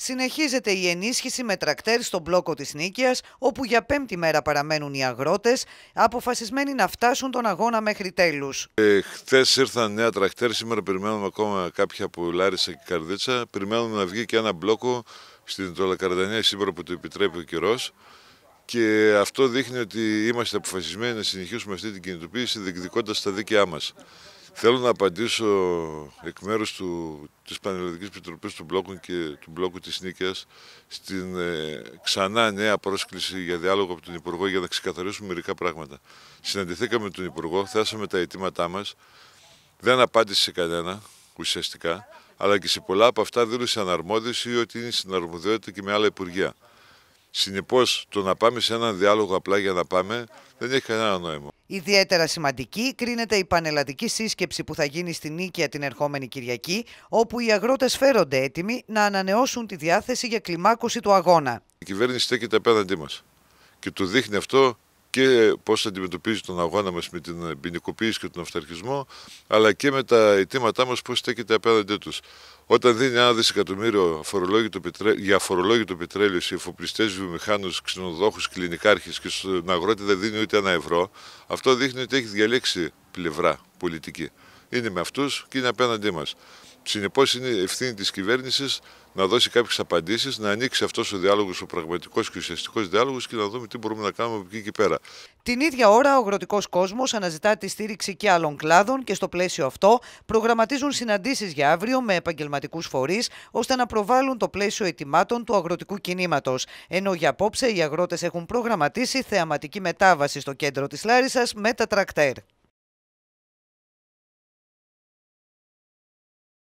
Συνεχίζεται η ενίσχυση με τρακτέρ στον μπλόκο της Νίκαιας, όπου για πέμπτη μέρα παραμένουν οι αγρότες, αποφασισμένοι να φτάσουν τον αγώνα μέχρι τέλους. Ε, χθες ήρθαν νέα τρακτέρ, σήμερα περιμένουμε ακόμα κάποια από Λάρισα και Καρδίτσα. Περιμένουμε να βγει και ένα μπλόκο στην Τολακαρδανία σήμερα που το επιτρέπει ο καιρός. Και αυτό δείχνει ότι είμαστε αποφασισμένοι να συνεχίσουμε αυτή την κινητοποίηση διεκδικώντας τα δίκαιά μας. Θέλω να απαντήσω εκ μέρους του, της Πανελλαδικής Επιτροπής του Μπλόκου και του Μπλόκου της Νίκαιας στην ε, ξανά νέα πρόσκληση για διάλογο από τον Υπουργό για να ξεκαθαρίσουμε μερικά πράγματα. Συναντηθήκαμε με τον Υπουργό, θέσαμε τα αιτήματά μας, δεν απάντησε σε κανένα ουσιαστικά, αλλά και σε πολλά από αυτά δήλωσε αναρμόδιση ή ότι είναι συναρμοδιότητα και με άλλα Υπουργεία. Συνεπώς το να πάμε σε έναν διάλογο απλά για να πάμε δεν έχει κανένα νόημα. Ιδιαίτερα σημαντική κρίνεται η πανελλαδική σύσκεψη που θα γίνει στην Νίκαια την ερχόμενη Κυριακή, όπου οι αγρότες φέρονται έτοιμοι να ανανεώσουν τη διάθεση για κλιμάκωση του αγώνα. Η κυβέρνηση στέκεται απέναντί μας και του δείχνει αυτό και πώς αντιμετωπίζει τον αγώνα μας με την ποινικοποίηση και τον αυταρχισμό, αλλά και με τα αιτήματά μας πώς στέκεται απέναντί τους. Όταν δίνει ένα δισεκατομμύριο αφορολόγητο πετρέ... για αφορολόγητο πετρέλαιο σε εφοπλιστές, βιομηχάνους, ξενοδόχους, κλινικάρχες και στον αγρότη δεν δίνει ούτε ένα ευρώ, αυτό δείχνει ότι έχει διαλέξει πλευρά πολιτική. Είναι με αυτούς και είναι απέναντί μας. Συνεπώς, είναι ευθύνη της κυβέρνησης να δώσει κάποιες απαντήσεις, να ανοίξει αυτός ο διάλογος, ο πραγματικός και ουσιαστικός διάλογος και να δούμε τι μπορούμε να κάνουμε από εκεί και πέρα. Την ίδια ώρα, ο αγροτικός κόσμος αναζητά τη στήριξη και άλλων κλάδων και στο πλαίσιο αυτό προγραμματίζουν συναντήσεις για αύριο με επαγγελματικούς φορείς ώστε να προβάλλουν το πλαίσιο ετοιμάτων του αγροτικού κινήματος. Ενώ για απόψε οι αγρότες έχουν προγραμματίσει θεαματική μετάβαση στο κέντρο της Λάρισας με τα τρακτέρ.